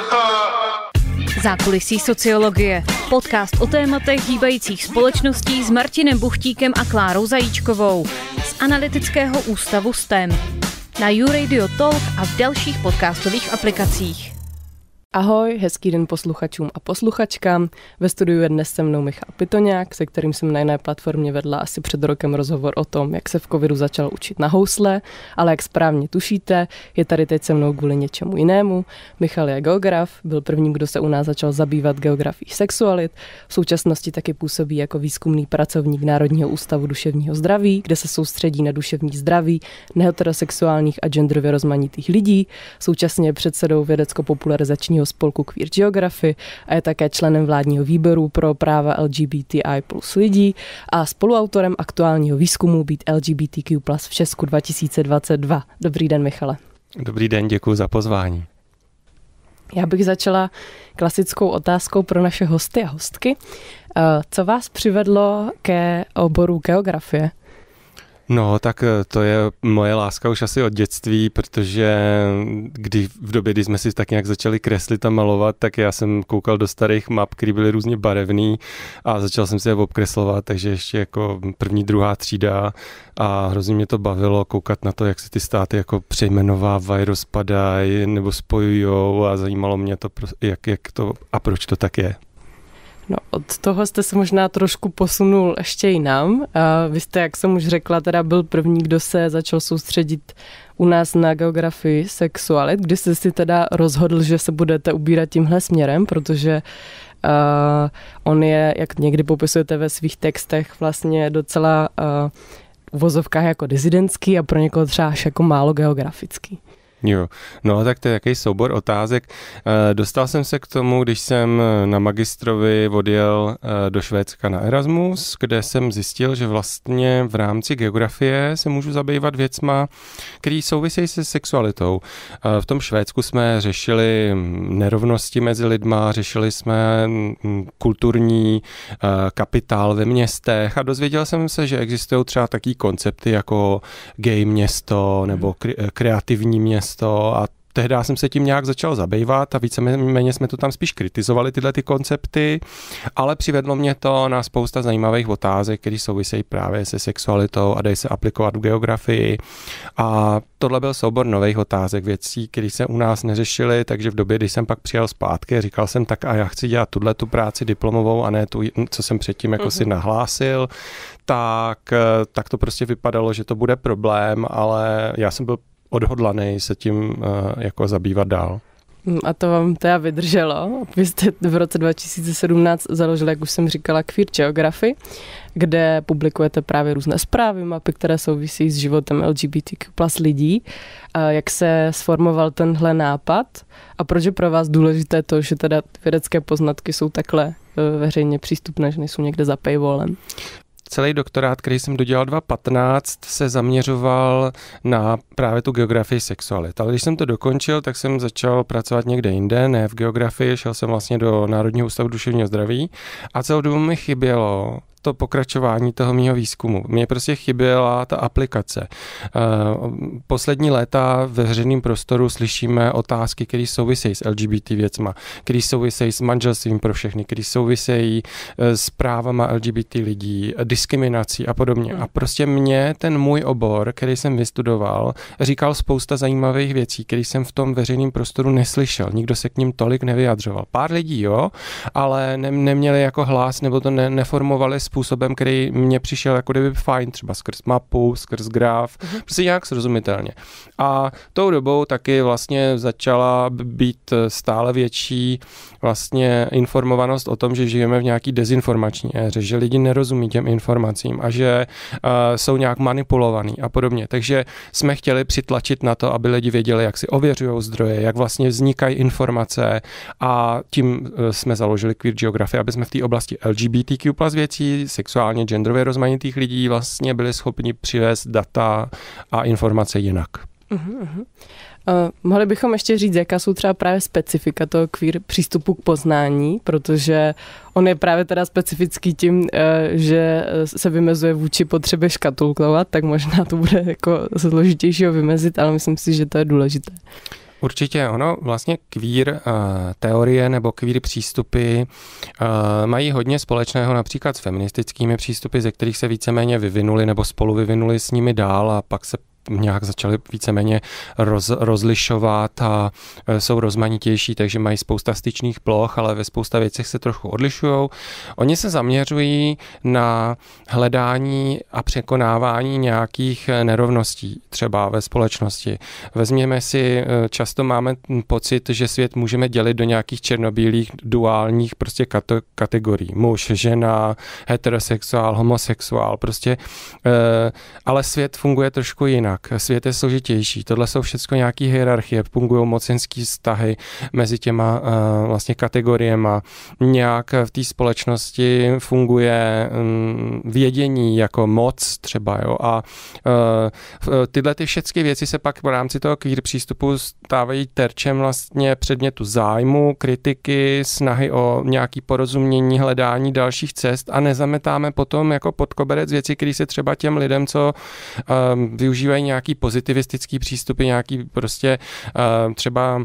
Zákulisí sociologie. Podcast o tématech hýbajících společností s Martinem Buchtíkem a Klárou Zajíčkovou z analytického ústavu STEM. Na YouRadio Talk a v dalších podcastových aplikacích. Ahoj, hezký den posluchačům a posluchačkám. Ve studiu je dnes se mnou Michal Pitoňák, se kterým jsem na jiné platformě vedla asi před rokem rozhovor o tom, jak se v covidu začal učit na housle, ale jak správně tušíte, je tady teď se mnou kvůli něčemu jinému. Michal je geograf, byl prvním, kdo se u nás začal zabývat geografií sexualit, v současnosti taky působí jako výzkumný pracovník Národního ústavu duševního zdraví, kde se soustředí na duševní zdraví neheterosexuálních a genderově rozmanitých lidí, současně je předsedou vědecko-popularizačního mezinárodního spolku Queer Geography a je také členem vládního výboru pro práva LGBTI plus lidí a spoluautorem aktuálního výzkumu Být LGBTQ plus v Česku 2022. Dobrý den, Michale. Dobrý den, děkuji za pozvání. Já bych začala klasickou otázkou pro naše hosty a hostky. Eh, co vás přivedlo ke oboru geografie? No, tak eh, to je moje láska už asi od dětství, protože kdy, v době, kdy jsme si tak nějak začali kreslit a malovat, tak já jsem koukal do starých map, které byly různě barevné a začal jsem si je obkreslovat, takže ještě jako první, druhá třída a hrozně mě to bavilo koukat na to, jak se ty státy jako přejmenovávají, rozpadají nebo spojují, a zajímalo mě to, jak, jak to a proč to tak je. No, od toho jste se možná trošku posunul ještě nám. Vy jste, jak jsem už řekla, teda byl první, kdo se začal soustředit u nás na geografii sexualit. Kdy jste si teda rozhodl, že se budete ubírat tímhle směrem, protože uh, on je, jak někdy popisujete ve svých textech, vlastně docela uh, v vozovkách jako dizidentský a pro někoho třeba až jako málo geografický. Jo, no tak to je jaký soubor otázek. E, dostal jsem se k tomu, když jsem na magistrovi odjel e, do Švédska na Erasmus, kde jsem zjistil, že vlastně v rámci geografie se můžu zabývat věcma, které souvisejí se sexualitou. E, v tom Švédsku jsme řešili nerovnosti mezi lidma, řešili jsme mm, mm, kulturní kapitál ve městech a dozvěděl jsem se, že existují třeba takové koncepty jako gay město nebo kreativní město město a tehdy jsem se tím nějak začal zabývat a víceméně jsme to tam spíš kritizovali, tyhle ty koncepty, ale přivedlo mě to na spousta zajímavých otázek, které souvisejí právě se sexualitou a dají se aplikovat v geografii. A tohle byl soubor nových otázek, věcí, které se u nás neřešily, takže v době, kdy jsem pak přijel zpátky, říkal jsem tak a já chci dělat tuhle tu práci diplomovou a ne tu, co jsem předtím jako mm-hmm. si mhm. nahlásil, tak, eh, tak to prostě vypadalo, že to bude problém, ale já jsem byl odhodlaný se tím eh, jako zabývat dál. Mm, a to vám teda vydrželo. Vy jste v roce 2017 založili, jak už jsem říkala, Queer Geography, kde publikujete právě různé zprávy, mapy, které souvisí s životem LGBTQ plus lidí. Jak se sformoval tenhle nápad a proč je pro vás důležité to, že teda vědecké poznatky jsou takhle eh, veřejně přístupné, že nejsou někde za paywallem? celý doktorát, který jsem dodělal 2015, se zaměřoval na právě tu geografii sexuality. Ale když jsem to dokončil, tak jsem začal pracovat někde jinde, ne v geografii, šel jsem vlastně do Národního ústavu duševního zdraví a celou dobu mi chybělo to pokračování toho mýho výzkumu. Mně prostě chyběla ta aplikace. Eh, poslední léta ve veřejném prostoru slyšíme otázky, které souvisejí s LGBT věcma, které souvisejí s manželstvím pro všechny, které souvisejí eh, s právama LGBT lidí, diskriminací a podobně. Hmm. A prostě mě ten můj obor, který jsem vystudoval, říkal spousta zajímavých věcí, které jsem v tom veřejném prostoru neslyšel. Nikdo se k ním tolik nevyjadřoval. Pár lidí jo, ale ne, neměli jako hlas nebo to ne, neformovali způsobem, který mě přišel jako kdyby fajn, třeba skrz mapu, skrz graf, mm-hmm. prostě nějak srozumitelně. A tou dobou taky vlastně začala být eh, stále větší vlastně informovanost o tom, že žijeme v nějaký dezinformační éře, že lidi nerozumí těm informacím a že uh, jsou nějak manipulovaný a podobně. Takže jsme chtěli přitlačit na to, aby lidi věděli, jak si ověřují zdroje, jak vlastně vznikají informace a tím eh, jsme založili Queer Geography, aby jsme v té oblasti LGBTQ plus věcí sexuálně genderově rozmanitých lidí vlastně byli schopni přivést data a informace jinak. Uhum, uhum. Uh, eh, mohli bychom ještě říct, jaká jsou třeba právě specifika toho queer přístupu k poznání, protože on je právě teda specifický tím, uh, že eh, se vymezuje vůči potřebě škatulkovat, tak možná to bude jako složitější vymezit, ale myslím si, že to je důležité. Uh, Určitě, ono vlastně kvír uh, eh, teorie nebo kvír přístupy uh, mají hodně společného například s feministickými přístupy, ze kterých se víceméně vyvinuli nebo spolu vyvinuli s nimi dál a pak se nějak začali víceméně roz, rozlišovat a e, jsou rozmanitější, takže mají spousta styčných ploch, ale ve spousta věcech se trochu odlišují. Oni se zaměřují na hledání a překonávání nějakých e, nerovností, třeba ve společnosti. Vezměme si, e, často máme pocit, že svět můžeme dělit do nějakých černobílých duálních prostě kate- kategorií. Muž, žena, heterosexuál, homosexuál, prostě. Ale svět funguje trošku jinak jinak, svět je složitější, tohle jsou všechno nějaké hierarchie, fungují mocenské vztahy mezi těma uh, vlastně kategoriemi. nějak eh, v té společnosti funguje um, vědění jako moc třeba, jo, a uh, tyhle ty všechny věci se pak v rámci toho kvír přístupu stávají terčem vlastně předmětu zájmu, kritiky, snahy o nějaký porozumění, hledání dalších cest a nezametáme potom jako pod koberec věci, které se třeba těm lidem, co um, využívají nějaký pozitivistický přístupy, nějaký prostě uh, třeba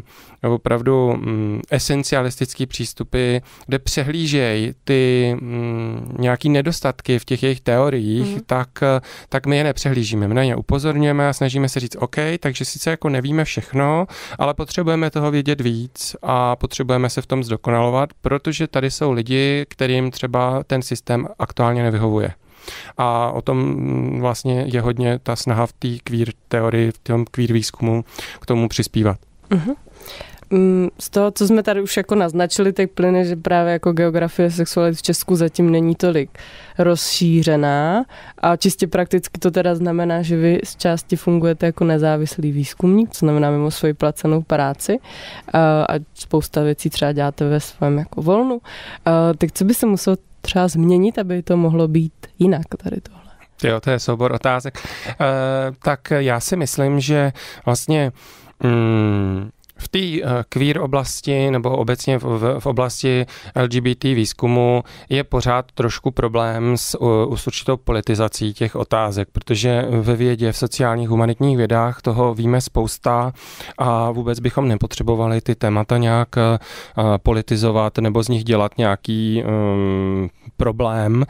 opravdu um, esencialistický přístupy, kde přehlížejí ty um, nějaký nedostatky v těch jejich teoriích, mm-hmm. tak, eh, tak my je nepřehlížíme. My na ně upozorňujeme a snažíme se říct, OK, takže sice jako nevíme všechno, ale potřebujeme toho vědět víc a potřebujeme se v tom zdokonalovat, protože tady jsou lidi, kterým třeba ten systém aktuálně nevyhovuje. A o tom mm, vlastně je hodně ta snaha v té queer teorii, v tom queer výzkumu k tomu přispívat. Uh-huh. Z toho, co jsme tady už jako naznačili, tak plyne, že právě jako geografie sexuality v Česku zatím není tolik rozšířená a čistě prakticky to teda znamená, že vy z části fungujete jako nezávislý výzkumník, co znamená mimo svoji placenou práci a spousta věcí třeba děláte ve svém jako volnu. Tak co by se muselo třeba změnit, aby to mohlo být jinak tady to. Jo, to je soubor otázek. E, tak já si myslím, že vlastně mm, v té eh, queer oblasti nebo obecně v, v oblasti LGBT výzkumu je pořád trošku problém s, eh, s určitou politizací těch otázek, protože ve vědě, v sociálních humanitních vědách toho víme spousta a vůbec bychom nepotřebovali ty témata nějak eh, politizovat nebo z nich dělat nějaký um, problém,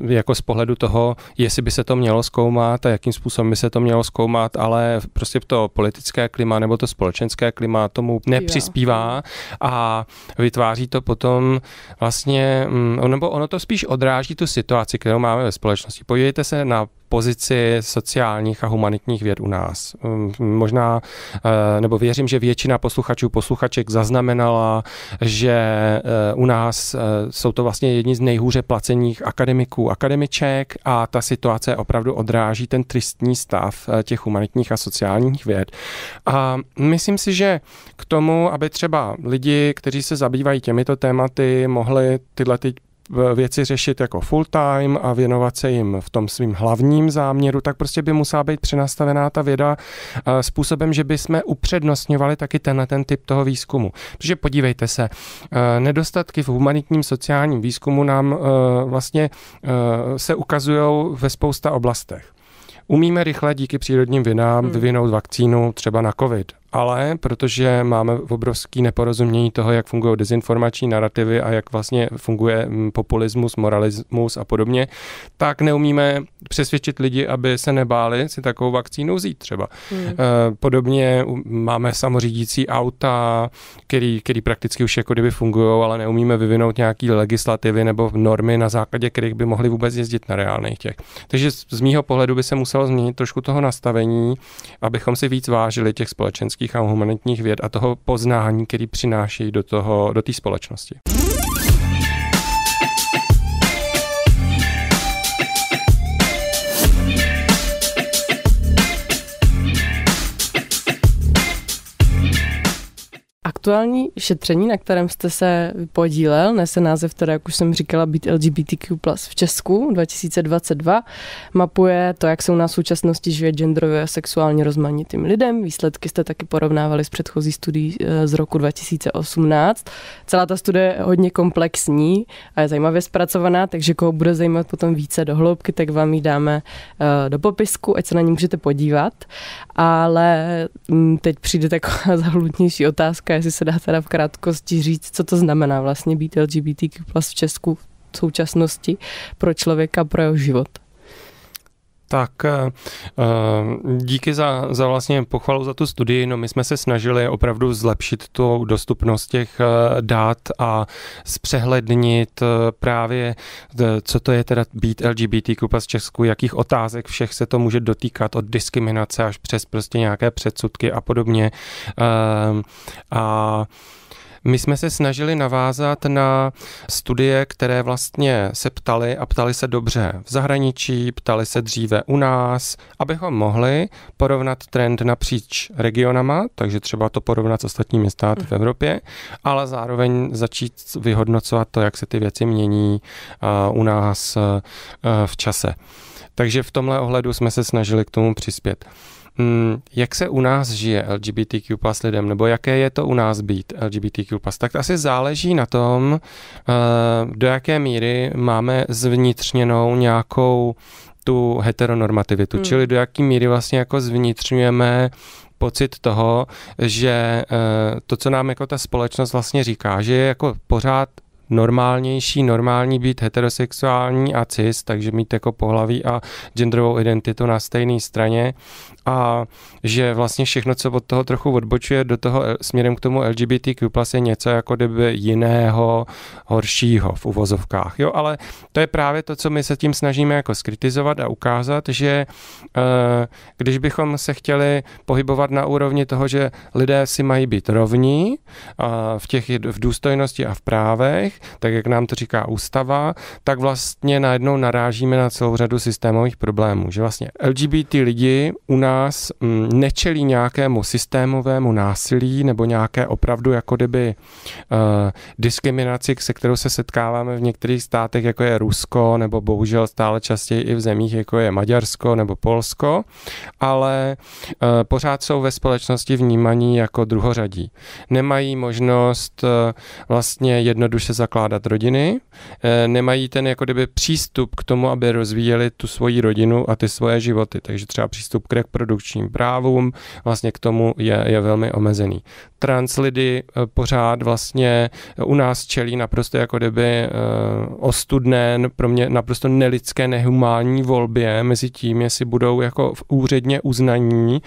uh, jako z pohledu toho, jestli by se to mělo zkoumat a jakým způsobem by se to mělo zkoumat, ale prostě to politické klima nebo to společenské politické klima tomu nepřispívá a vytváří to potom vlastně, mm, nebo ono to spíš odráží tu situaci, kterou máme ve společnosti. Podívejte se na pozici sociálních a humanitních věd u nás. Hm, možná, eh, nebo věřím, že většina posluchačů, posluchaček zaznamenala, že eh, u nás eh, jsou to vlastně jedni z nejhůře placených akademiků, akademiček a ta situace opravdu odráží ten tristní stav těch humanitních a sociálních věd. A myslím si, že k tomu, aby třeba lidi, kteří se zabývají těmito tématy, mohli tyhle ty věci řešit jako full time a věnovat se jim v tom svým hlavním záměru, tak prostě by musela být přenastavená ta věda eh, způsobem, že by jsme upřednostňovali taky tenhle ten typ toho výzkumu. Protože podívejte se, eh, nedostatky v humanitním sociálním výzkumu nám eh, vlastně se ukazují ve spousta oblastech. Umíme rychle díky přírodním vinám hmm. vyvinout vakcínu třeba na COVID ale protože máme obrovský neporozumění toho, jak fungují dezinformační narrativy a jak vlastně funguje mm, populismus, moralismus a podobně, tak neumíme přesvědčit lidi, aby se nebáli si takovou vakcínu vzít třeba. Hmm. Eh, podobně máme samořídící auta, který, který prakticky už jako kdyby fungují, ale neumíme vyvinout nějaký legislativy nebo normy, na základě kterých by mohli vůbec jezdit na reálných těch. Takže z mýho pohledu by se muselo změnit trošku toho nastavení, abychom si víc vážili těch společenských a humanitních věd a toho poznání, který přinášejí do té do společnosti. aktuální šetření, na kterém jste se podílel, nese název které, jak už jsem říkala, být LGBTQ+, v Česku 2022, mapuje to, jak se u nás v současnosti žije genderově a sexuálně rozmanitým lidem. Výsledky jste taky porovnávali s předchozí studií eh, z roku 2018. Celá ta studie je hodně komplexní a je zajímavě zpracovaná, takže koho bude zajímat potom více do hloubky, tak vám ji dáme eh, do popisku, ať se na ní můžete podívat. Ale mm, teď přijde taková zahlutnější otázka, jestli se dá teda v krátkosti říct, co to znamená vlastně být LGBTQ plus v Česku v současnosti pro člověka, pro jeho život. Tak eh, eh, díky za, za vlastně pochvalu za tu studii. No my jsme se snažili opravdu zlepšit tu dostupnost těch eh, dát a zpřehlednit právě, co to je teda být LGBT kupa z Česku, jakých otázek všech se to může dotýkat od diskriminace až přes prostě nějaké předsudky a podobně. A my jsme se snažili navázat na studie, které vlastně se ptali a ptali se dobře v zahraničí, ptali se dříve u nás, abychom mohli porovnat trend napříč regionama, takže třeba to porovnat s ostatními státy v mhm. Evropě, ale zároveň začít vyhodnocovat to, jak se ty věci mění u nás v čase. Takže v tomhle ohledu jsme se snažili k tomu přispět. Hmm, jak se u nás žije LGBTQ plus lidem, nebo jaké je to u nás být LGBTQ plus, tak to asi záleží na tom, eh, do jaké míry máme zvnitřněnou nějakou tu heteronormativitu, hmm. čili do jaké míry vlastně jako zvnitřňujeme pocit toho, že eh, to, co nám jako ta společnost vlastně říká, že je jako pořád normálnější, normální být heterosexuální a cis, takže mít jako pohlaví a genderovou identitu na stejné straně. A že vlastně všechno, co od toho trochu odbočuje do toho eh, směrem k tomu LGBTQ+, je něco jako kdyby jiného, horšího v uvozovkách. Jo, ale to je právě to, co my se tím snažíme jako skritizovat a ukázat, že eh, když bychom se chtěli pohybovat na úrovni toho, že lidé si mají být rovní eh, v těch v důstojnosti a v právech, tak jak nám to říká ústava, tak vlastně najednou narážíme na celou řadu systémových problémů, že vlastně LGBT lidi u nás mm, nečelí nějakému systémovému násilí nebo nějaké opravdu jako kdyby uh, diskriminaci, se kterou se setkáváme v některých státech, jako je Rusko, nebo bohužel stále častěji i v zemích, jako je Maďarsko nebo Polsko, ale uh, pořád jsou ve společnosti vnímaní jako druhořadí. Nemají možnost uh, vlastně jednoduše zakládat rodiny, uh, nemají ten jako kdyby přístup k tomu, aby rozvíjeli tu svoji rodinu a ty svoje životy. Takže třeba přístup k reprodukčním právu, právům vlastně k tomu je, je velmi omezený. Trans lidi eh, pořád vlastně eh, u nás čelí naprosto jako kdyby eh, ostudné, pro mě naprosto nelidské, nehumánní volbě mezi tím, jestli budou jako v úředně uznaní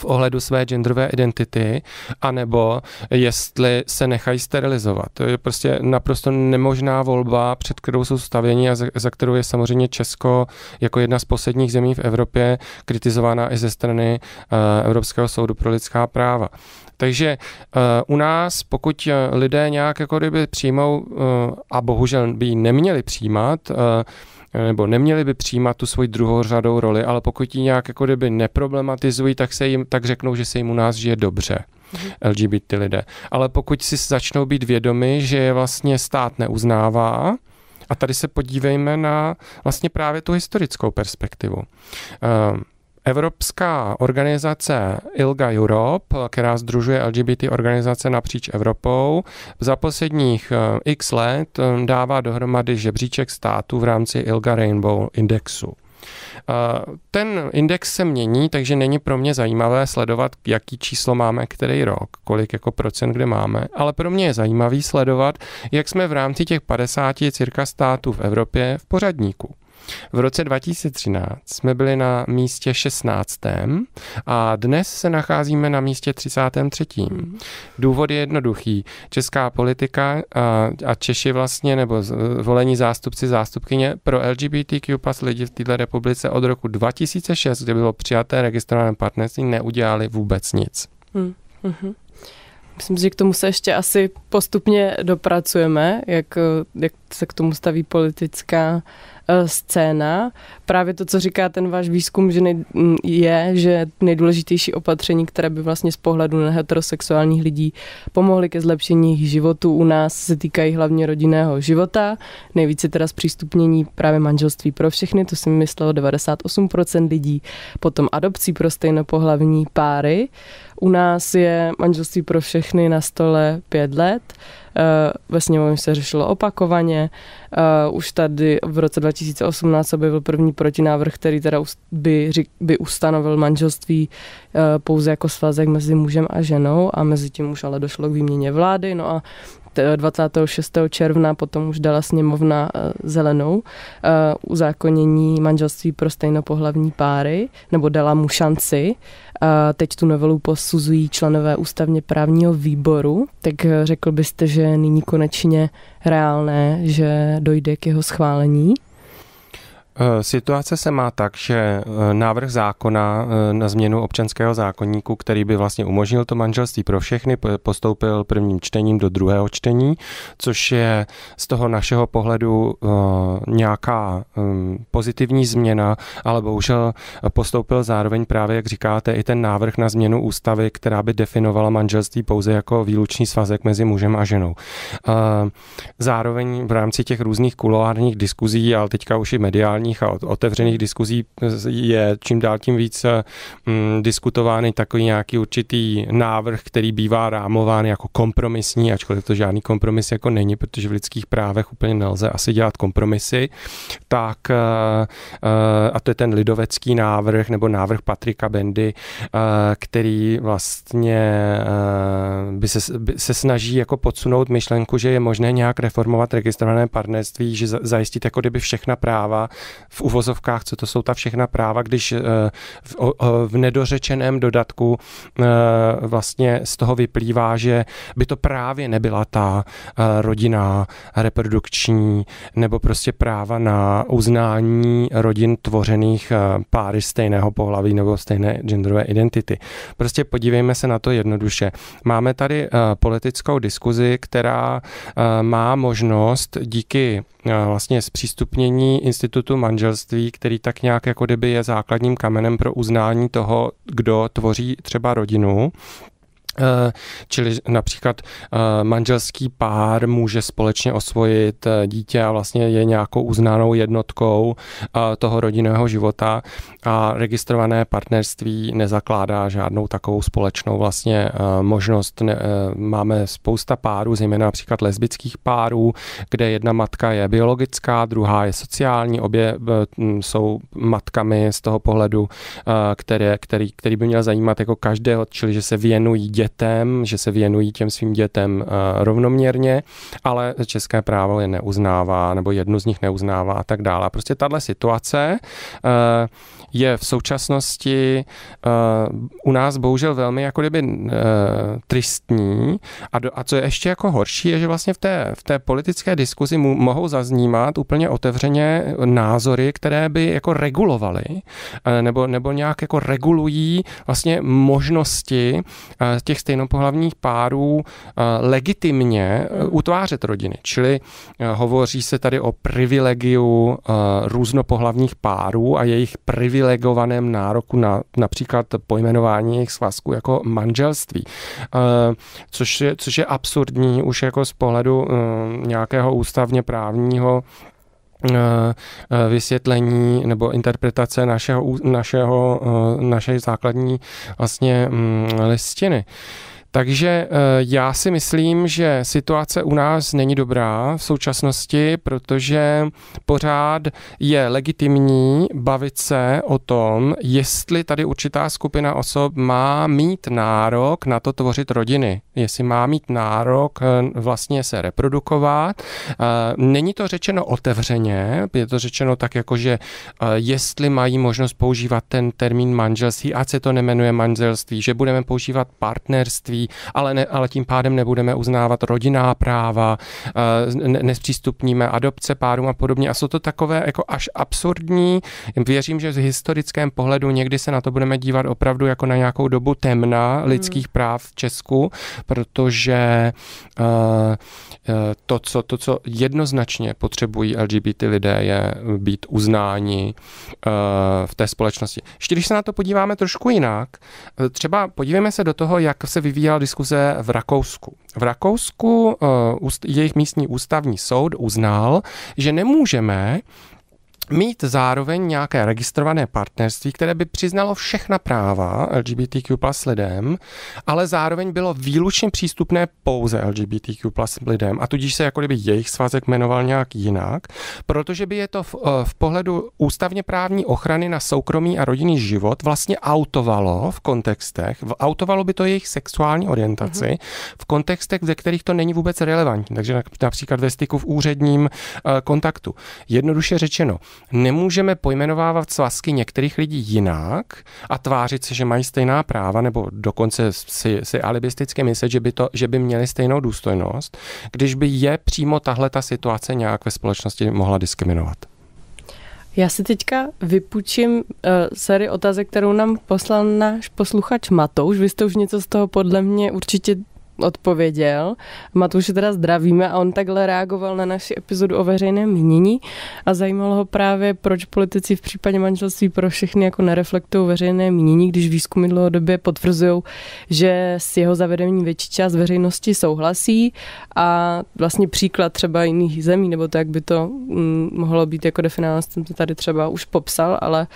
v ohledu své genderové identity, anebo jestli se nechají sterilizovat. To je prostě naprosto nemožná volba, před kterou jsou stavěni a za, za kterou je samozřejmě Česko jako jedna z posledních zemí v Evropě kritizována i ze strany uh, Evropského soudu pro lidská práva. Takže uh, u nás, pokud eh, lidé nějak jako kdyby přijmou uh, a bohužel by ji neměli přijímat, uh, nebo neměli by přijímat tu svoji druhořadou roli, ale pokud ji nějak jako kdyby neproblematizují, tak, se jim, tak řeknou, že se jim u nás žije dobře. Mhm. LGBT lidé. Ale pokud si začnou být vědomi, že je vlastně stát neuznává, a tady se podívejme na vlastně právě tu historickou perspektivu. Um, Evropská organizace ILGA Europe, která združuje LGBT organizace napříč Evropou, za posledních eh, x let eh, dává dohromady žebříček států v rámci ILGA Rainbow indexu. Eh, ten index se mění, takže není pro mě zajímavé sledovat, jaký číslo máme který rok, kolik jako procent kde máme, ale pro mě je zajímavý sledovat, jak jsme v rámci těch 50 cirka států v Evropě v pořadníku. V roce 2013 jsme byli na místě 16. a dnes se nacházíme na místě 33. Důvod je jednoduchý. Česká politika a, a Češi vlastně, nebo volení zástupci, zástupkyně pro LGBTQ plus lidi v této republice od roku 2006, kdy bylo přijaté registrované partnerství, neudělali vůbec nic. Mm-hmm. Myslím, že k tomu se ještě asi postupně dopracujeme, jak, jak se k tomu staví politická Eh, scéna. Právě to, co říká ten váš výzkum, že nej, mm, je, že nejdůležitější opatření, které by vlastně z pohledu heterosexuálních lidí pomohly ke zlepšení jejich životu u nás, se týkají hlavně rodinného života, nejvíce teda zpřístupnění právě manželství pro všechny, to si myslelo 98% lidí, potom adopcí pro stejnopohlavní páry, u nás je manželství pro všechny na stole pět let. Eh, ve sněmovně se řešilo opakovaně. Eh, už tady v roce 2018 objevil první protinávrh, který teda by, by ustanovil manželství eh, pouze jako svazek mezi mužem a ženou a mezi tím už ale došlo k výměně vlády. No a 26. června potom už dala sněmovna zelenou uzákonění manželství pro stejnopohlavní páry, nebo dala mu šanci Teď tu novelu posuzují členové ústavně právního výboru, tak eh, řekl byste, že nyní konečně reálné, že dojde k jeho schválení? Eh, situace se má tak, že eh, návrh zákona eh, na změnu občanského zákonníku, který by vlastně umožnil to manželství pro všechny, postoupil prvním čtením do druhého čtení, což je z toho našeho pohledu nějaká mm, pozitivní změna, ale bohužel postoupil zároveň právě, jak říkáte, i ten návrh na změnu ústavy, která by definovala manželství pouze jako výlučný svazek mezi mužem a ženou. Zároveň v rámci těch různých kuloárních diskuzí, ale teďka už i mediální otevřených a otevřených diskuzí je čím dál tím víc mm, diskutovány takový nějaký určitý návrh, který bývá rámován jako kompromisní, ačkoliv to žádný kompromis jako není, protože v lidských právech úplně nelze asi dělat kompromisy, tak eh, eh, a to je ten lidovecký návrh nebo návrh Patrika Bendy, eh, který vlastně by se, by se snaží jako podsunout myšlenku, že je možné nějak reformovat registrované partnerství, že zajistit jako kdyby všechna práva v uvozovkách, co to jsou ta všechna práva, když eh, v, v nedořečeném dodatku eh, vlastně z toho vyplývá, že by to právě nebyla ta eh, rodina reprodukční nebo prostě práva na uznání rodin tvořených páry stejného pohlaví nebo stejné genderové identity. Prostě podívejme se na to jednoduše. Máme tady politickou diskuzi, která má možnost díky vlastně zpřístupnění institutu manželství, který tak nějak jako kdyby je základním kamenem pro uznání toho, kdo tvoří třeba rodinu, Eh, čili například eh, manželský pár může společně osvojit eh, dítě a vlastně je nějakou uznánou jednotkou toho rodinného života a registrované partnerství nezakládá žádnou takovou společnou vlastně možnost. Máme spousta párů, zejména například lesbických párů, kde jedna matka je biologická, druhá je sociální, obě jsou matkami z toho pohledu, které, který, který by měl zajímat jako každého, čili že se věnují dětem, že se věnují těm svým dětem eh, rovnoměrně, ale české právo je neuznává, nebo jednu z nich neuznává a tak dále. Prostě tahle situace eh, je v současnosti uh, u nás bohužel velmi jako kdyby uh, tristní a, do, a co je ještě jako horší, je, že vlastně v té, v té politické diskuzi mu, mohou zaznímat úplně otevřeně názory, které by jako regulovaly uh, nebo, nebo nějak jako regulují vlastně možnosti uh, těch stejnopohlavních párů uh, legitimně uh, utvářet rodiny. Čili uh, hovoří se tady o privilegiu uh, různopohlavních párů a jejich privilegiu privilegovaném nároku na například pojmenování jejich svazku jako manželství, eh, což je, což je absurdní už jako z pohledu eh, nějakého ústavně právního eh, vysvětlení nebo interpretace našeho, našeho, naší základní vlastně mm, listiny. Takže eh, já si myslím, že situace u nás není dobrá v současnosti, protože pořád je legitimní bavit se o tom, jestli tady určitá skupina osob má mít nárok na to tvořit rodiny, jestli má mít nárok eh, vlastně se reprodukovat. Eh, není to řečeno otevřeně, je to řečeno tak jako, že jestli mají možnost používat ten termín manželství, ať se to nemenuje manželství, že budeme používat partnerství, zdraví, ale, ne, ale tím pádem nebudeme uznávat rodinná práva, eh, ne, nespřístupníme adopce párům a podobně. A jsou to takové jako až absurdní. Věřím, že z historickém pohledu někdy se na to budeme dívat opravdu jako na nějakou dobu temna hmm. lidských hmm. práv v Česku, protože eh, eh, to, co, to, co jednoznačně potřebují LGBT lidé, je být uznáni v té společnosti. Ještě když se na to podíváme trošku jinak, třeba podívejme se do toho, jak se vyvíjí probíhala diskuze v Rakousku. V Rakousku eh, jejich místní ústavní soud uznal, že nemůžeme mít zároveň nějaké registrované partnerství, které by přiznalo všechna práva LGBTQ plus lidem, ale zároveň bylo výlučně přístupné pouze LGBTQ plus lidem a tudíž se jako kdyby jejich svazek jmenoval nějak jinak, protože by je to v, eh, v pohledu ústavně právní ochrany na soukromý a rodinný život vlastně autovalo v kontextech, autovalo by to jejich sexuální orientaci mm-hmm. v kontextech, ze kterých to není vůbec relevantní. Takže například ve styku v úředním eh, kontaktu. Jednoduše řečeno, nemůžeme pojmenovávat svazky některých lidí jinak a tvářit se, že mají stejná práva, nebo dokonce si, si alibisticky myslet, že by, to, že by měli stejnou důstojnost, když by je přímo tahle ta situace nějak ve společnosti mohla diskriminovat. Já si teďka vypučím uh, eh, sérii otázek, kterou nám poslal náš posluchač Matouš. Vy jste už něco z toho podle mě určitě odpověděl. Matuše teda zdravíme a on takhle reagoval na naši epizodu o veřejném mínění a zajímalo ho právě, proč politici v případě manželství pro všechny jako nereflektují veřejné mínění, když výzkumy dlouhodobě potvrzují, že s jeho zavedením větší část veřejnosti souhlasí a vlastně příklad třeba jiných zemí, nebo to, jak by to mm, mohlo být jako definováno, jsem to tady třeba už popsal, ale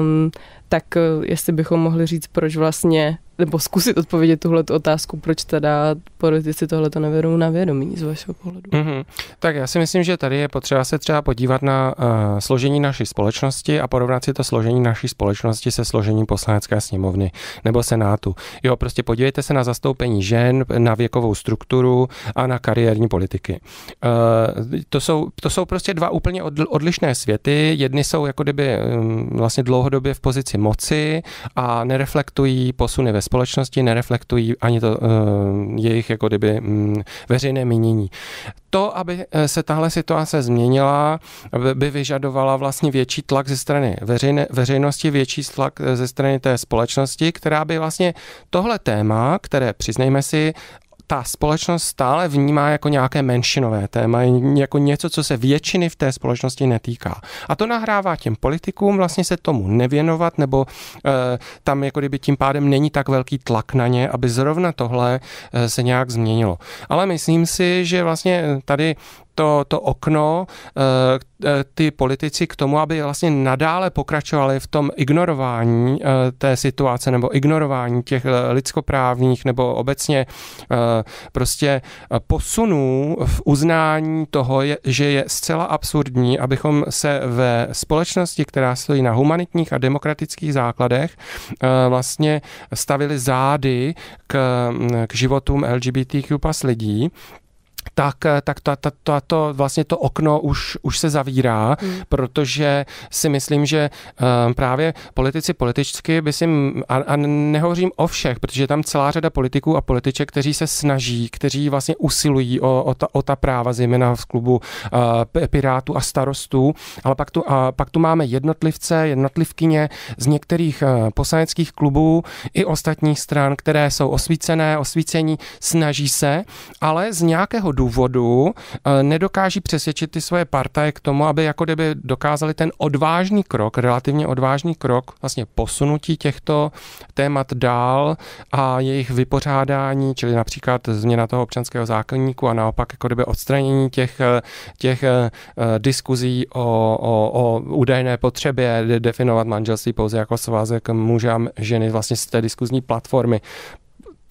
um, tak eh, jestli bychom mohli říct, proč vlastně, nebo zkusit odpovědět tuhle otázku, proč teda politici tohle to nevedou na vědomí z vašeho pohledu. Mm-hmm. Tak já si myslím, že tady je potřeba se třeba podívat na uh, složení naší společnosti a porovnat si to složení naší společnosti se složením poslanecké sněmovny nebo senátu. Jo, prostě podívejte se na zastoupení žen, na věkovou strukturu a na kariérní politiky. Uh, to, jsou, to jsou prostě dva úplně odlišné světy. Jedny jsou jako kdyby um, vlastně dlouhodobě v pozici moci a nereflektují posuny ve společnosti, nereflektují ani to uh, jejich jako kdyby um, veřejné mínění. To, aby eh, se tahle situace změnila, by vyžadovala vlastně větší tlak ze strany veřejné, veřejnosti, větší tlak eh, ze strany té společnosti, která by vlastně tohle téma, které přiznejme si, ta společnost stále vnímá jako nějaké menšinové téma, jako něco, co se většiny v té společnosti netýká. A to nahrává těm politikům vlastně se tomu nevěnovat, nebo e, tam jako kdyby tím pádem není tak velký tlak na ně, aby zrovna tohle e, se nějak změnilo. Ale myslím si, že vlastně tady to, to okno eh, eh, ty politici k tomu, aby vlastně nadále pokračovali v tom ignorování eh, té situace nebo ignorování těch lidskoprávních nebo obecně prostě posunů v uznání toho, že je zcela absurdní, abychom se ve společnosti, která stojí na humanitních a demokratických základech, vlastně stavili zády k, mm, k životům LGBTQ plus lidí tak, eh, tak to to to, to, vlastně to okno už, už se zavírá, hmm. protože si myslím, že um, právě politici političky by si, a, a nehovořím o všech, protože tam celá řada politiků a političek, kteří se snaží, kteří vlastně usilují o, o, ta, o ta práva, zejména v klubu uh, Pirátů a starostů, ale pak tu, a pak tu máme jednotlivce, jednotlivkyně z některých uh, poslaneckých klubů i ostatních stran, které jsou osvícené, osvícení, snaží se, ale z nějakého důvodu eh, nedokáží přesvědčit ty svoje partaje k tomu, aby jako kdyby dokázali ten odvážný krok, relativně odvážný krok, vlastně posunutí těchto témat dál a jejich vypořádání, čili například změna toho občanského zákonníku a naopak jako kdyby odstranění těch, eh, těch eh, diskuzí o, o, o údajné potřebě definovat manželství pouze jako svazek muže a ženy vlastně z té diskuzní platformy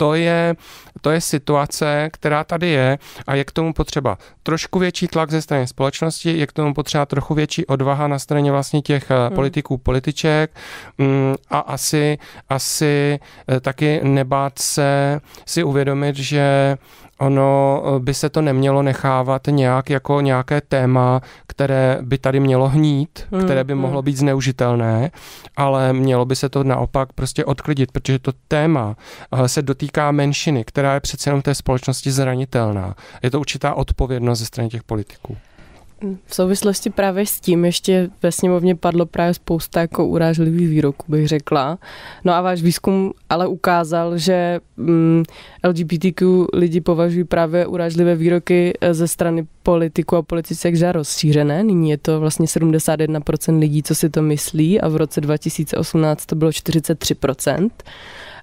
to je, to je situace, která tady je a je k tomu potřeba trošku větší tlak ze strany společnosti, je k tomu potřeba trochu větší odvaha na straně vlastně těch eh, hmm. politiků, političek mm, a asi, asi eh, taky nebát se si uvědomit, že ono eh, by se to nemělo nechávat nějak jako nějaké téma, které by tady mělo hnít, hmm, které by hmm. mohlo být zneužitelné, ale mělo by se to naopak prostě odklidit, protože to téma eh, se dotýká menšiny, která je přece jenom té společnosti zranitelná. Je to určitá odpovědnost ze strany těch politiků. V souvislosti právě s tím ještě ve sněmovně padlo právě spousta jako urážlivých výroků, bych řekla. No a váš výzkum ale ukázal, že mm, LGBTQ lidi považují právě urážlivé výroky e, ze strany politiku a politici jak žá rozšířené. Nyní je to vlastně 71% lidí, co si to myslí a v roce 2018 to bylo 43%.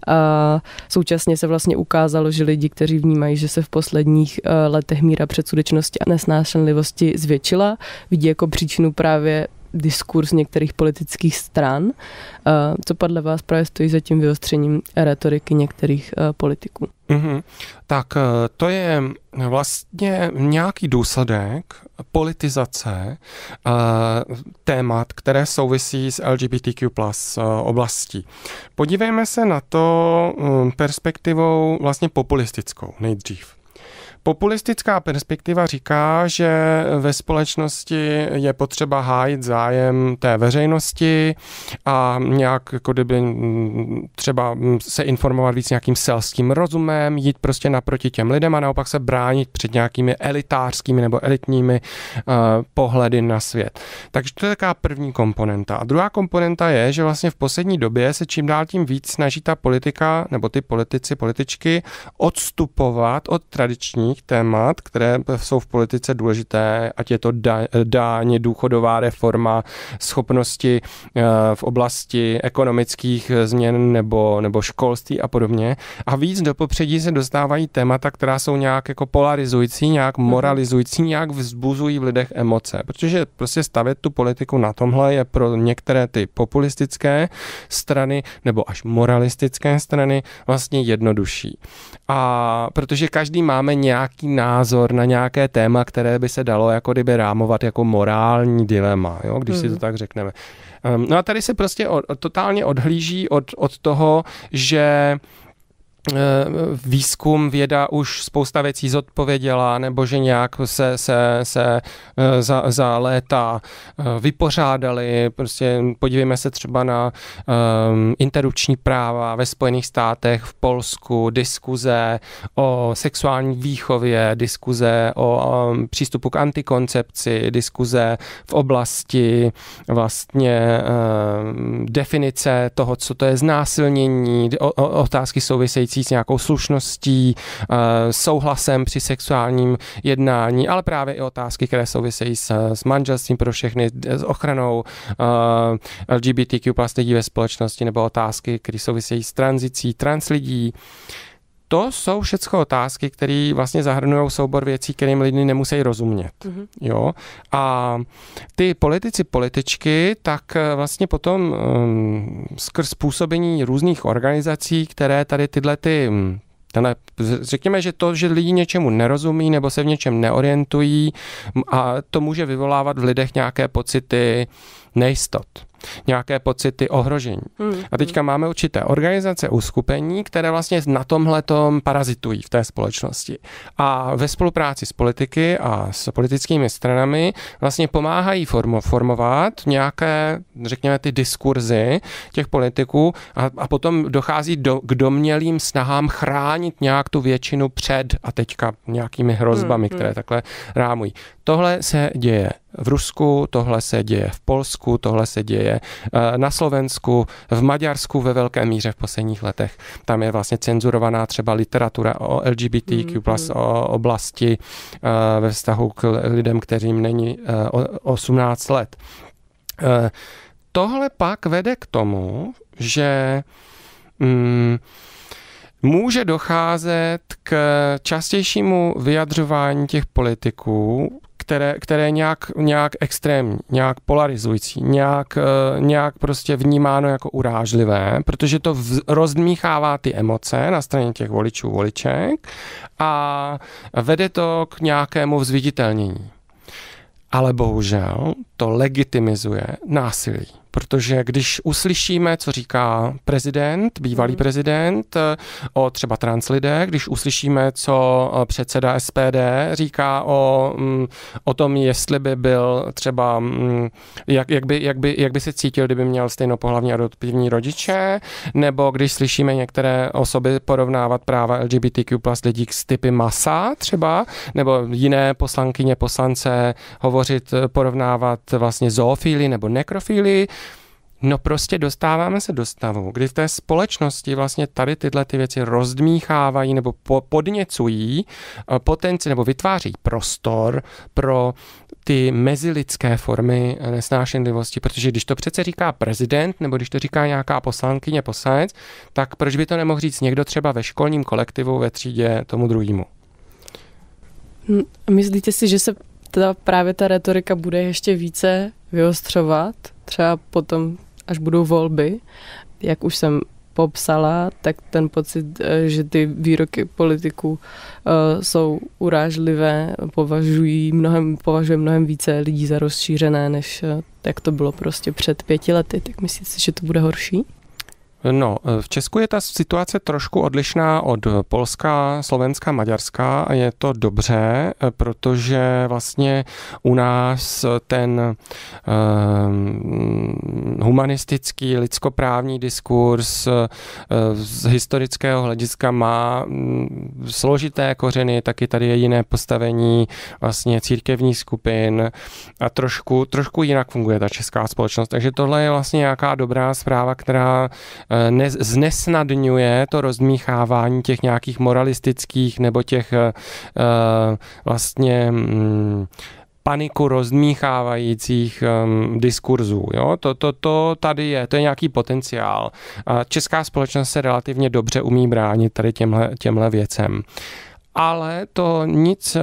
A současně se vlastně ukázalo, že lidi, kteří vnímají, že se v posledních eh, letech míra předsudečnosti a nesnášenlivosti zvětšila, vidí jako příčinu právě diskurs některých politických stran. Eh, co podle vás právě stojí za tím vyostřením retoriky některých eh, politiků? Mm-hmm. Tak eh, to je vlastně nějaký důsledek politizace témat, které souvisí s LGBTQ plus oblastí. Podívejme se na to mm, perspektivou vlastně populistickou nejdřív. Populistická perspektiva říká, že ve společnosti je potřeba hájit zájem té veřejnosti a nějak jako kdyby mm, třeba mm, se informovat víc nějakým selským rozumem, jít prostě naproti těm lidem a naopak se bránit před nějakými elitářskými nebo elitními uh, pohledy na svět. Takže to je taková první komponenta. A druhá komponenta je, že vlastně v poslední době se čím dál tím víc snaží ta politika nebo ty politici, političky odstupovat od tradičních aktuálních témat, které jsou v politice důležité, ať je to dáně, důchodová reforma, schopnosti eh, v oblasti ekonomických změn nebo, nebo školství a podobně. A víc do popředí se dostávají témata, která jsou nějak jako polarizující, nějak mhm. moralizující, nějak vzbuzují v lidech emoce. Protože prostě stavět tu politiku na tomhle je pro některé ty populistické strany nebo až moralistické strany vlastně jednodušší. A protože každý máme nějak nějaký názor na nějaké téma, které by se dalo jako kdyby rámovat jako morální dilema, jo, když hmm. si to hmm. tak řekneme. Um, no a tady se prostě o, totálně odhlíží od, od toho, že Eh, výzkum, věda už spousta věcí zodpověděla, nebo že nějak se, se, se eh, za, za léta eh, vypořádali. Prostě podívejme se třeba na um, interruční práva ve Spojených státech, v Polsku, diskuze o sexuální výchově, diskuze o um, přístupu k antikoncepci, diskuze v oblasti vlastně um, definice toho, co to je znásilnění, o, o, otázky související souvisí s nějakou slušností, eh, souhlasem při sexuálním jednání, ale právě i otázky, které souvisejí s, s manželstvím pro všechny, s ochranou eh, LGBTQ plus lidí ve společnosti nebo otázky, které souvisejí s tranzicí trans lidí to jsou všechno otázky, které vlastně zahrnují soubor věcí, kterým lidi nemusí rozumět. Mm-hmm. Jo? A ty politici, političky, tak eh, vlastně potom um, skrz působení různých organizací, které tady tyhle ty hm, Tenhle, řekněme, že to, že lidi něčemu nerozumí nebo se v něčem neorientují, a to může vyvolávat v lidech nějaké pocity nejistot nějaké pocity ohrožení. Hmm. A teďka máme určité organizace, uskupení, které vlastně na tomhle parazitují v té společnosti. A ve spolupráci s politiky a s politickými stranami vlastně pomáhají formo, formovat nějaké, řekněme, ty diskurzy těch politiků a, a potom dochází do, k domělým snahám chránit nějak tu většinu před a teďka nějakými hrozbami, hmm, hmm. které takhle rámují. Tohle se děje v Rusku, tohle se děje v Polsku, tohle se děje Itálie, eh, na Slovensku, v Maďarsku ve velké míře v posledních letech. Tam je vlastně cenzurovaná třeba literatura o LGBTQ mhm. plus o oblasti eh, ve vztahu k lidem, kteřím není 18 eh, let. Tohle pak vede k tomu, že mm, může docházet k častějšímu vyjadřování těch politiků které, které nějak, nějak extrémní, nějak polarizující, nějak, eh, nějak prostě vnímáno jako urážlivé, protože to v, rozmíchává ty emoce na straně těch voličů, voliček a vede to k nějakému vzviditelnění. Ale bohužel to legitimizuje násilí. Protože když uslyšíme, co říká prezident, bývalý mm. prezident eh, o třeba translidé, když uslyšíme, co eh, předseda SPD říká o, mm, o tom, jestli by byl třeba, mm, jak, jak, by, jak, by, jak by se cítil, kdyby měl stejnopohlavní adoptivní rodiče, nebo když slyšíme některé osoby porovnávat práva LGBTQ plus lidí k typy masa třeba, nebo jiné poslankyně, poslance hovořit, eh, porovnávat vlastně zoofíly nebo nekrofíly, No prostě dostáváme se do stavu, kdy v té společnosti vlastně tady tyhle ty věci rozdmíchávají nebo po- podněcují eh, potenci nebo vytváří prostor pro ty mezilidské formy eh, nesnášenlivosti, protože když to přece říká prezident nebo když to říká nějaká poslankyně, poslanec, tak proč by to nemohl říct někdo třeba ve školním kolektivu ve třídě tomu druhému? Myslíte si, že se teda právě ta retorika bude ještě více vyostřovat? Třeba potom až budou volby, jak už jsem popsala, tak ten pocit, eh, že ty výroky politiků eh, jsou urážlivé, považují mnohem, považuje mnohem více lidí za rozšířené, než eh, jak to bylo prostě před pěti lety, tak myslíte, že to bude horší? No, v Česku je ta situace trošku odlišná od Polska, Slovenska, Maďarska a je to dobře, protože vlastně u nás ten um, humanistický, lidskoprávní diskurs e, z historického hlediska má mm, složité kořeny, taky tady je jiné postavení vlastně církevních skupin a trošku, trošku jinak funguje ta česká společnost. Takže tohle je vlastně nějaká dobrá zpráva, která Eh, ne, znesnadňuje to rozmíchávání těch nějakých moralistických nebo těch eh, eh, vlastně mm, paniku rozmíchávajících um, diskurzů. Jo? To, to, to tady je, to je nějaký potenciál. A česká společnost se relativně dobře umí bránit tady těmhle, těmhle věcem. Uh, ale to nic eh,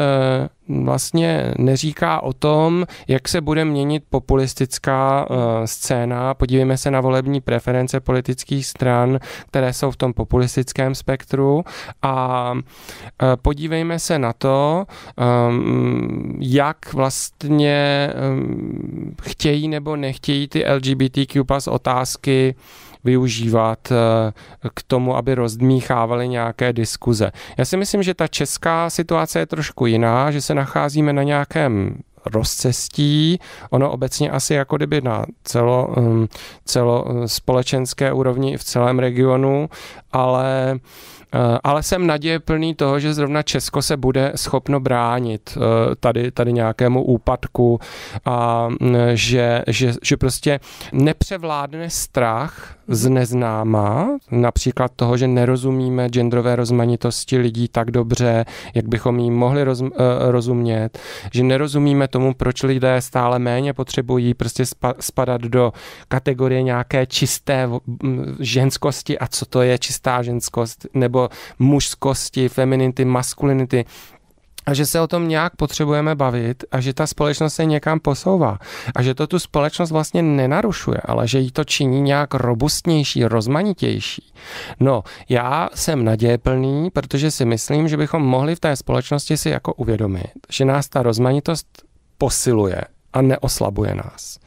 vlastně neříká o tom, jak se bude měnit populistická eh, scéna. Podívejme se na volební preference politických stran, které jsou v tom populistickém spektru a eh, podívejme se na to, ehm, jak vlastně ehm, chtějí nebo nechtějí ty LGBTQ plus otázky využívat eh, k tomu, aby rozdmíchávali nějaké diskuze. Já si myslím, že ta česká situace je trošku jiná, že se nacházíme na nějakém rozcestí. Ono obecně asi jako kdyby na celo, hm, celo společenské úrovni v celém regionu, ale Eh, ale jsem naděje plný toho, že zrovna Česko se bude schopno bránit eh, tady, tady nějakému úpadku a mm, že, že, že prostě nepřevládne strach z neznáma, například toho, že nerozumíme genderové rozmanitosti lidí tak dobře, jak bychom jim mohli roz, eh, rozumět, že nerozumíme tomu, proč lidé stále méně potřebují prostě spadat do kategorie nějaké čisté ženskosti a co to je čistá ženskost, nebo nebo mužskosti, femininity, maskulinity a že se o tom nějak potřebujeme bavit a že ta společnost se někam posouvá a že to tu společnost vlastně nenarušuje, ale že jí to činí nějak robustnější, rozmanitější. No, já jsem nadějeplný, protože si myslím, že bychom mohli v té společnosti si jako uvědomit, že nás ta rozmanitost posiluje a neoslabuje nás.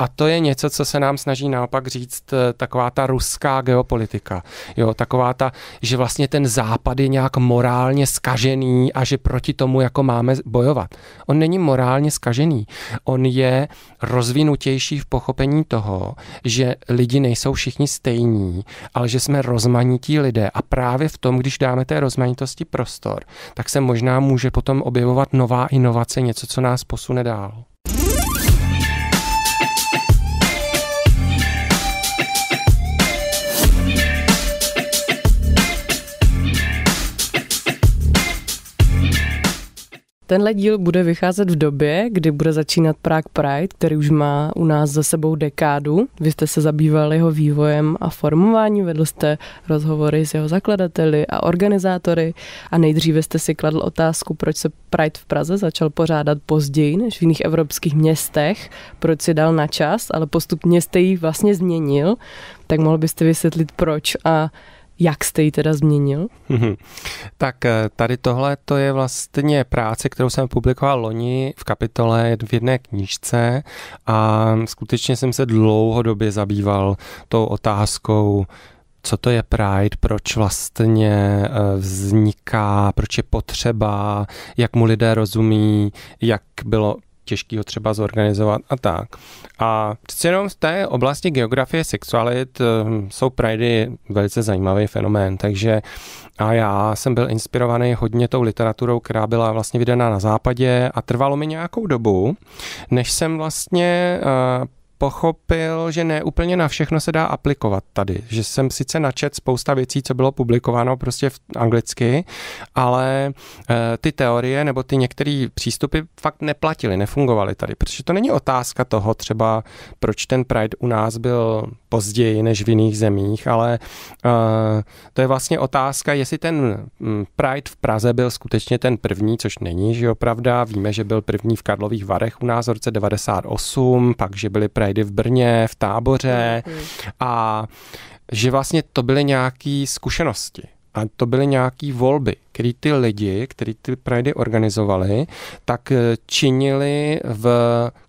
A to je něco, co se nám snaží naopak říct eh, taková ta ruská geopolitika. Jo, taková ta, že vlastně ten západ je nějak morálně skažený a že proti tomu jako máme bojovat. On není morálně skažený. On je rozvinutější v pochopení toho, že lidi nejsou všichni stejní, ale že jsme rozmanití lidé. A právě v tom, když dáme té rozmanitosti prostor, tak se možná může potom objevovat nová inovace, něco, co nás posune dál. Tenhle díl bude vycházet v době, kdy bude začínat Prague Pride, který už má u nás za sebou dekádu. Vy jste se zabývali jeho vývojem a formování, vedl jste rozhovory s jeho zakladateli a organizátory a nejdříve jste si kladl otázku, proč se Pride v Praze začal pořádat později než v jiných evropských městech, proč si dal na čas, ale postupně jste ji vlastně změnil. Tak mohl byste vysvětlit proč a jak jste ji teda změnil? hmm Tak eh, tady tohle to je vlastně práce, kterou jsem publikoval loni v kapitole v jedné knížce a skutečně jsem se dlouhodobě zabýval tou otázkou, co to je Pride, proč vlastně eh, vzniká, proč je potřeba, jak mu lidé rozumí, jak bylo těžký ho třeba zorganizovat a tak. A přeci jenom v té oblasti geografie sexualit ehm, jsou pridy velice zajímavý fenomén, takže a já jsem byl inspirovaný hodně tou literaturou, která byla vlastně vydaná na západě a trvalo mi nějakou dobu, než jsem vlastně eh, pochopil, že ne úplně na všechno se dá aplikovat tady. Že jsem sice načet spousta věcí, co bylo publikováno prostě v anglicky, ale e, ty teorie nebo ty některé přístupy fakt neplatily, nefungovaly tady. Protože to není otázka toho třeba, proč ten Pride u nás byl později než v jiných zemích, ale e, to je vlastně otázka, jestli ten mm, Pride v Praze byl skutečně ten první, což není, že opravda. Víme, že byl první v Karlových Varech u nás v roce 98, pak, že byly Pride Pride v Brně, v táboře mm-hmm. a že vlastně to byly nějaké zkušenosti. A to byly nějaké volby, které ty lidi, který ty Pridey organizovali, tak eh, činili v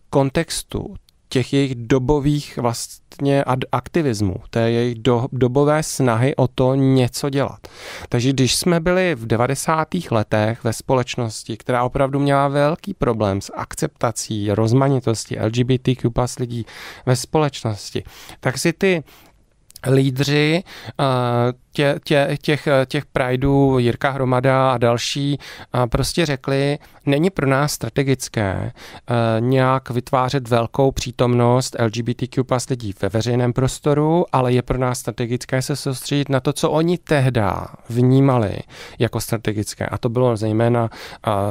kontextu těch jejich dobových vlastně aktivismů, té jejich do, dobové snahy o to něco dělat. Takže když jsme byli v 90. letech ve společnosti, která opravdu měla velký problém s akceptací rozmanitosti LGBTQ plus lidí ve společnosti, tak si ty lídři eh, tě, tě, těch, eh, těch Prideů, Jirka Hromada a další, eh, prostě řekli, není pro nás strategické nějak vytvářet velkou přítomnost LGBTQ plus lidí ve veřejném prostoru, ale je pro nás strategické se soustředit na to, co oni tehda vnímali jako strategické. A to bylo zejména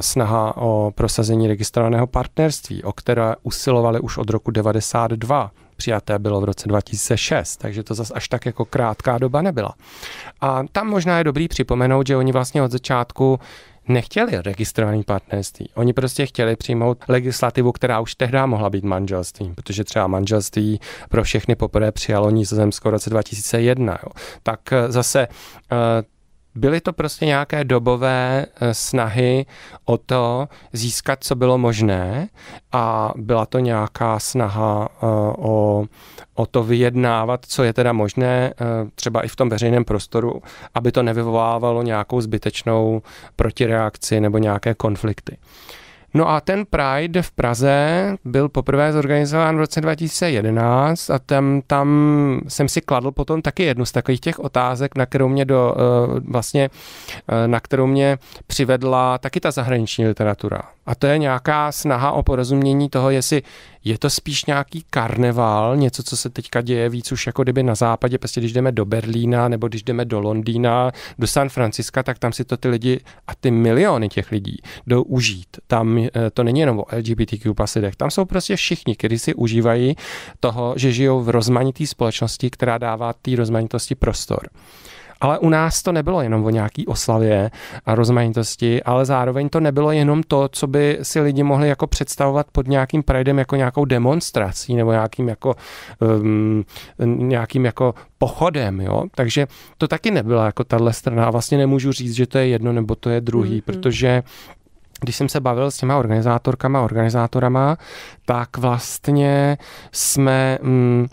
snaha o prosazení registrovaného partnerství, o které usilovali už od roku 92 přijaté bylo v roce 2006, takže to zase až tak jako krátká doba nebyla. A tam možná je dobrý připomenout, že oni vlastně od začátku nechtěli registrovaný partnerství. Oni prostě chtěli přijmout legislativu, která už tehdy mohla být manželstvím, protože třeba manželství pro všechny poprvé přijalo Nizozemsko v roce 2001. Jo. Tak eh, zase eh, byly to prostě nějaké dobové eh, snahy o to získat, co bylo možné a byla to nějaká snaha eh, o, o to vyjednávat, co je teda možné, eh, třeba i v tom veřejném prostoru, aby to nevyvolávalo nějakou zbytečnou protireakci nebo nějaké konflikty. No a ten Pride v Praze byl poprvé zorganizován v roce 2011 a tam, tam jsem si kladl potom taky jednu z takových těch otázek, na kterou mě, do, eh, vlastně, eh, na kterou mě přivedla taky ta zahraniční literatura. A to je nějaká snaha o porozumění toho, jestli je to spíš nějaký karneval, něco, co se teďka děje víc už jako kdyby na západě, prostě když jdeme do Berlína nebo když jdeme do Londýna, do San Franciska, tak tam si to ty lidi a ty miliony těch lidí jdou užít. Tam Eh, to není jenom o LGBTQ pasidech, tam jsou prostě všichni, kteří si užívají toho, že žijou v rozmanité společnosti, která dává té rozmanitosti prostor. Ale u nás to nebylo jenom o nějaký oslavě a rozmanitosti, ale zároveň to nebylo jenom to, co by si lidi mohli jako představovat pod nějakým prajdem jako nějakou demonstrací nebo nějakým jako, um, nějakým jako pochodem. Jo? Takže to taky nebyla jako tahle strana. A vlastně nemůžu říct, že to je jedno nebo to je druhý, mm-hmm. protože když jsem se bavil s těma organizátorkama, organizátorama, tak vlastně jsme, mm,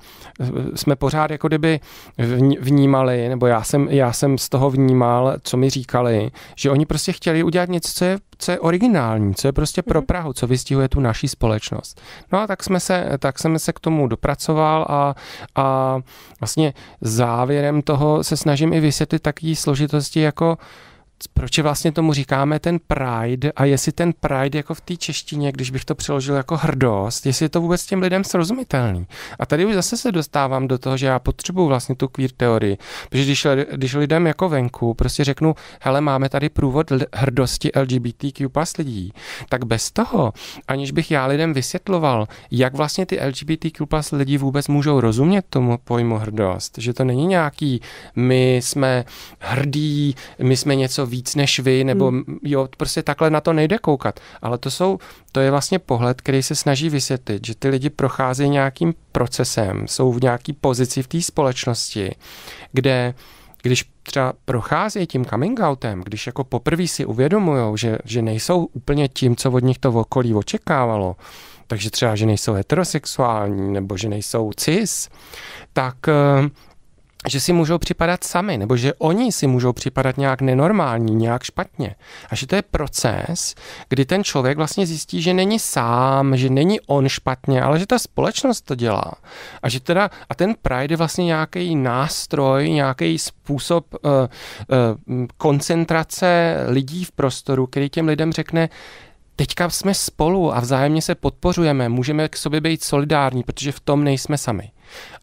jsme pořád jako kdyby vnímali, nebo já jsem, já jsem z toho vnímal, co mi říkali, že oni prostě chtěli udělat něco, co je, co je originální, co je prostě pro mhm. Prahu, co vystihuje tu naší společnost. No a tak, jsme se, tak jsem se k tomu dopracoval a, a vlastně závěrem toho se snažím i vysvětlit takové složitosti jako proč vlastně tomu říkáme ten pride a jestli ten pride jako v té češtině, když bych to přeložil jako hrdost, jestli je to vůbec těm lidem srozumitelný. A tady už zase se dostávám do toho, že já potřebuju vlastně tu queer teorii, protože když, když lidem jako venku prostě řeknu, hele, máme tady průvod hrdosti LGBTQ plus lidí, tak bez toho, aniž bych já lidem vysvětloval, jak vlastně ty LGBTQ plus lidi vůbec můžou rozumět tomu pojmu hrdost, že to není nějaký, my jsme hrdí, my jsme něco víc než vy, nebo hmm. jo, prostě takhle na to nejde koukat. Ale to jsou, to je vlastně pohled, který se snaží vysvětlit, že ty lidi procházejí nějakým procesem, jsou v nějaký pozici v té společnosti, kde když třeba procházejí tím coming outem, když jako poprvé si uvědomují, že, že nejsou úplně tím, co od nich to okolí očekávalo, takže třeba, že nejsou heterosexuální nebo že nejsou cis, tak eh, že si můžou připadat sami, nebo že oni si můžou připadat nějak nenormální, nějak špatně. A že to je proces, kdy ten člověk vlastně zjistí, že není sám, že není on špatně, ale že ta společnost to dělá. A že teda, a ten Pride je vlastně nějaký nástroj, nějaký způsob uh, uh, koncentrace lidí v prostoru, který těm lidem řekne, teďka jsme spolu a vzájemně se podpořujeme, můžeme k sobě být solidární, protože v tom nejsme sami.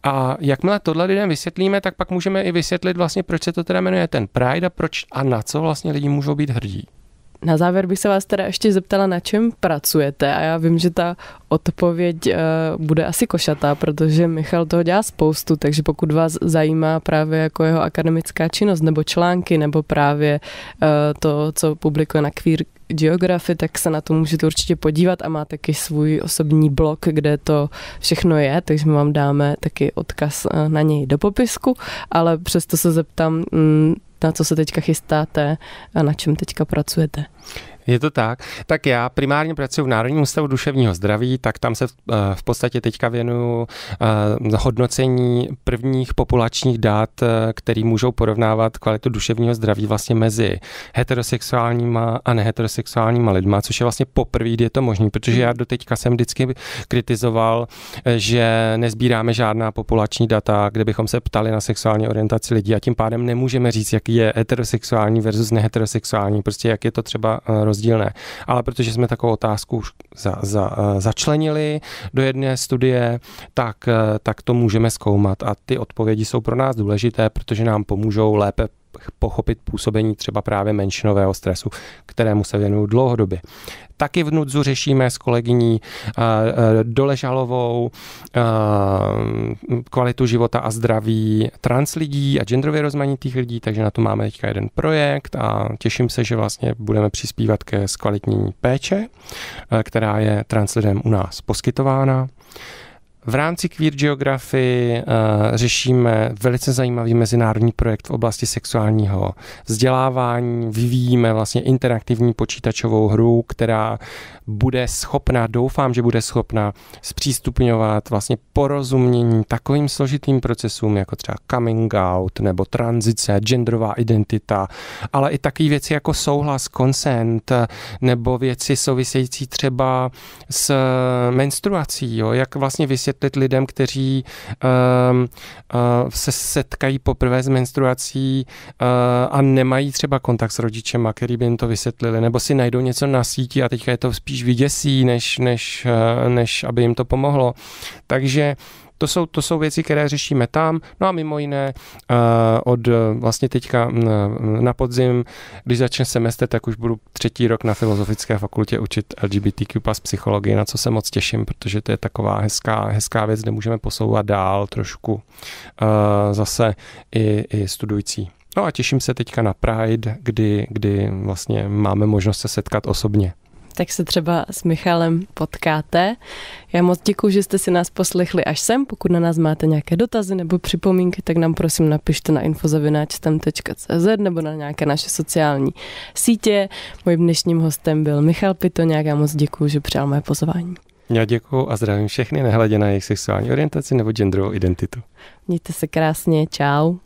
A jakmile tohle lidem vysvětlíme, tak pak můžeme i vysvětlit vlastně, proč se to teda jmenuje ten Pride a proč a na co vlastně lidi můžou být hrdí. Na závěr bych se vás teda ještě zeptala, na čem pracujete a já vím, že ta odpověď eh, bude asi košatá, protože Michal toho dělá spoustu, takže pokud vás zajímá právě jako jeho akademická činnost nebo články nebo právě eh, to, co publikuje na Queer Geography, tak se na to můžete určitě podívat a má taky svůj osobní blog, kde to všechno je, takže my vám dáme taky odkaz eh, na něj do popisku, ale přesto se zeptám, mm, chystá, co se teďka chystáte a na čem teďka pracujete? Je to tak. Tak já primárně pracuji v Národním ústavu duševního zdraví, tak tam se eh, v podstatě teďka věnuju eh, hodnocení prvních populačních dat, eh, který můžou porovnávat kvalitu duševního zdraví vlastně mezi heterosexuálníma a neheterosexuálníma lidma, což je vlastně poprvé, kdy je to možné, protože já do teďka jsem vždycky kritizoval, že nezbíráme žádná populační data, kde bychom se ptali na sexuální orientaci lidí a tím pádem nemůžeme říct, jaký je heterosexuální versus neheterosexuální, prostě jak je to třeba roz rozdílné. Ale protože jsme takovou otázku už za, za, eh, začlenili do jedné studie, tak, eh, tak to můžeme zkoumat a ty odpovědi jsou pro nás důležité, protože nám pomůžou lépe pochopit působení třeba právě menšinového stresu, kterému se věnuju dlouhodobě. Taky v Nudzu řešíme s kolegyní eh, eh, Doležalovou eh, kvalitu života a zdraví trans lidí a genderově rozmanitých lidí, takže na to máme teďka jeden projekt a těším se, že vlastně budeme přispívat ke zkvalitnění péče, která je trans lidem u nás poskytována. V rámci Queer Geography uh, eh, řešíme velice zajímavý mezinárodní projekt v oblasti sexuálního vzdělávání. Vyvíjíme vlastně interaktivní počítačovou hru, která bude schopná, doufám, že bude schopná zpřístupňovat vlastně porozumění takovým složitým procesům, jako třeba coming out nebo tranzice, genderová identita, ale i takové věci jako souhlas, consent, eh, nebo věci související třeba s menstruací, jo, jak vlastně vysvětlit vysvětlit lidem, kteří um, uh, se setkají poprvé s menstruací uh, a nemají třeba kontakt s rodičema, který by jim to vysvětlili, nebo si najdou něco na síti a teďka je to spíš vyděsí, než, než, uh, než aby jim to pomohlo. Takže to jsou, to jsou věci, které řešíme tam. No a mimo jiné eh, od eh, vlastně teďka mm, eh, na podzim, když začne semestr, tak už budu třetí rok na Filozofické fakultě učit LGBTQ plus psychologii, na co se moc těším, protože to je taková hezká, hezká věc, kde můžeme posouvat dál trošku zase i, i studující. No a těším se teďka na Pride, kdy, kdy vlastně máme možnost se setkat osobně tak se třeba s Michalem potkáte. Já moc děkuji, že jste si nás poslechli až sem. Pokud na nás máte nějaké dotazy nebo připomínky, tak nám prosím napište na infozavináčtem.cz nebo na nějaké naše sociální sítě. Mojím dnešním hostem byl Michal Pitoňák. Já moc děkuji, že přijal moje pozvání. Já děkuji a zdravím všechny, nehledě na jejich sexuální orientaci nebo genderovou identitu. Mějte se krásně, čau.